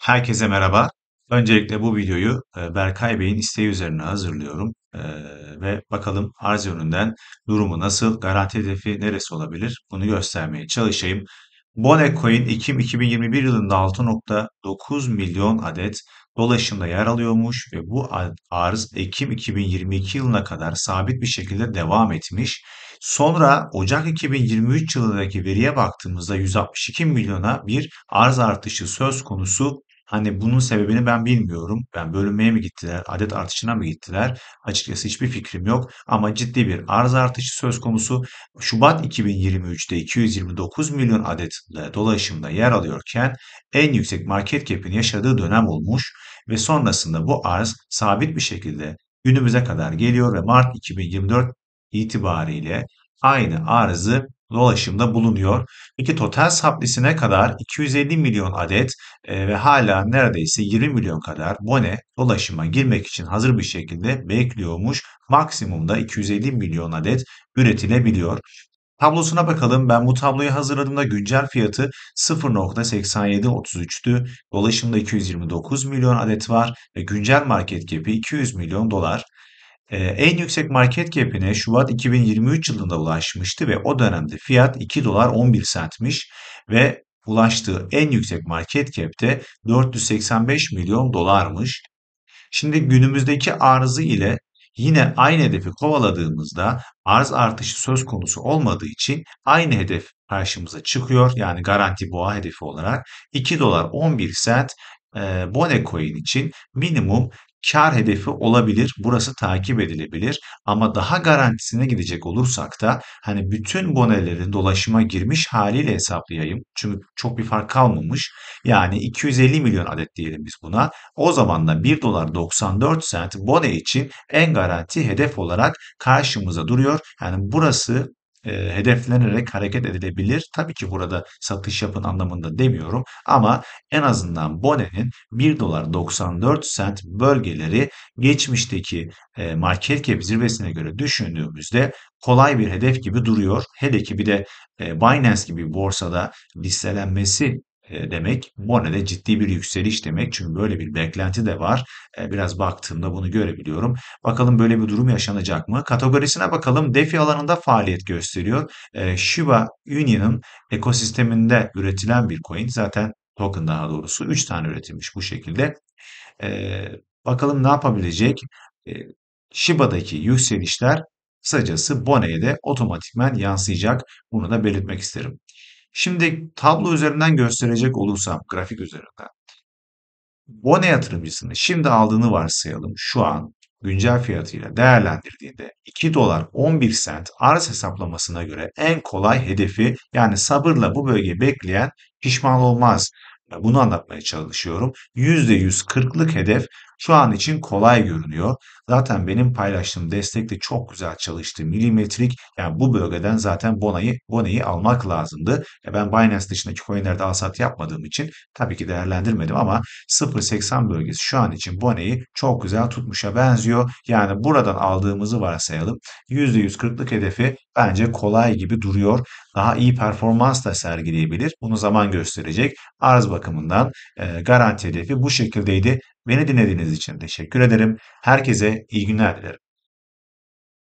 Herkese merhaba. Öncelikle bu videoyu e, Berkay Bey'in isteği üzerine hazırlıyorum e, ve bakalım arz yönünden durumu nasıl, garanti hedefi neresi olabilir bunu göstermeye çalışayım. Bonecoin Ekim 2021 yılında 6.9 milyon adet dolaşımda yer alıyormuş ve bu arz Ekim 2022 yılına kadar sabit bir şekilde devam etmiş. Sonra Ocak 2023 yılındaki veriye baktığımızda 162 milyona bir arz artışı söz konusu Hani, bunun sebebini ben bilmiyorum. Yani, bölünmeye mi gittiler, adet artışına mı gittiler? Açıkçası hiçbir fikrim yok ama ciddi bir arz artışı söz konusu. Şubat 2023'te 229 milyon adet dolaşımda yer alıyorken en yüksek market cap'ini yaşadığı dönem olmuş ve sonrasında bu arz sabit bir şekilde günümüze kadar geliyor ve Mart 2024 itibariyle aynı arzı dolaşımda bulunuyor. Peki total saplisine kadar 250 milyon adet e, ve hala neredeyse 20 milyon kadar bone dolaşıma girmek için hazır bir şekilde bekliyormuş. Maksimumda 250 milyon adet üretilebiliyor. Tablosuna bakalım. Ben bu tabloyu hazırladığımda güncel fiyatı 0.8733'tü. Dolaşımda 229 milyon adet var ve güncel market cap'i 200 milyon dolar. Ee, en yüksek market cap'ine Şubat 2023 yılında ulaşmıştı ve o dönemde fiyat 2 dolar 11 centmiş ve ulaştığı en yüksek market cap'te 485 milyon dolarmış. Şimdi günümüzdeki arzı ile yine aynı hedefi kovaladığımızda arz artışı söz konusu olmadığı için aynı hedef karşımıza çıkıyor. Yani garanti boğa hedefi olarak 2 dolar 11 sent e, Bone Coin için minimum kar hedefi olabilir. Burası takip edilebilir. Ama daha garantisine gidecek olursak da hani bütün bonelerin dolaşıma girmiş haliyle hesaplayayım. Çünkü çok bir fark kalmamış. Yani 250 milyon adet diyelim biz buna. O zaman da 1 dolar 94 sent bone için en garanti hedef olarak karşımıza duruyor. Yani burası e, hedeflenerek hareket edilebilir. Tabii ki burada satış yapın anlamında demiyorum ama en azından Bone'nin 1 dolar 94 sent bölgeleri geçmişteki e, market cap zirvesine göre düşündüğümüzde kolay bir hedef gibi duruyor. Hele ki bir de e, Binance gibi borsada listelenmesi ee, demek. Monede ciddi bir yükseliş demek. Çünkü böyle bir beklenti de var. Ee, biraz baktığımda bunu görebiliyorum. Bakalım böyle bir durum yaşanacak mı? Kategorisine bakalım. DeFi alanında faaliyet gösteriyor. Ee, Shiba Union'ın ekosisteminde üretilen bir coin. Zaten token daha doğrusu 3 tane üretilmiş bu şekilde. Bakalım ne yapabilecek? Shiba'daki yükselişler kısacası Bone'ye de otomatikmen yansıyacak. Bunu da belirtmek isterim. Şimdi tablo üzerinden gösterecek olursam grafik üzerinden. Bone yatırımcısını şimdi aldığını varsayalım. Şu an güncel fiyatıyla değerlendirdiğinde 2 dolar 11 sent arz hesaplamasına göre en kolay hedefi yani sabırla bu bölgeyi bekleyen pişman olmaz. Bunu anlatmaya çalışıyorum. %140'lık hedef şu an için kolay görünüyor. Zaten benim paylaştığım destekte de çok güzel çalıştı. Milimetrik yani bu bölgeden zaten Bona'yı Bona'yı almak lazımdı. Ya ben Binance dışındaki coinlerde alsat yapmadığım için tabii ki değerlendirmedim ama 0.80 bölgesi şu an için Bona'yı çok güzel tutmuşa benziyor. Yani buradan aldığımızı varsayalım. %140'lık hedefi bence kolay gibi duruyor. Daha iyi performans da sergileyebilir. Bunu zaman gösterecek. Arz bakımından e, garanti hedefi bu şekildeydi. Beni dinlediğiniz için teşekkür ederim. Herkese iyi günler dilerim.